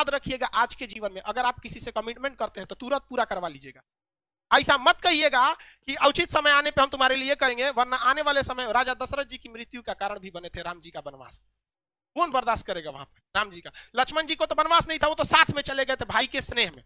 याद रखिएगा आज के जीवन में अगर आप किसी से कमिटमेंट करते हैं तो तुरंत पूरा करवा लीजिएगा ऐसा मत कहिएगा कि उचित समय आने पे हम तुम्हारे लिए करेंगे वरना आने वाले समय राजा दशरथ जी की मृत्यु का कारण भी बने थे राम जी का बनवास कौन बर्दाश्त करेगा वहां पर राम जी का लक्ष्मण जी को तो बनवास नहीं था वो तो साथ में चले गए थे भाई के स्नेह में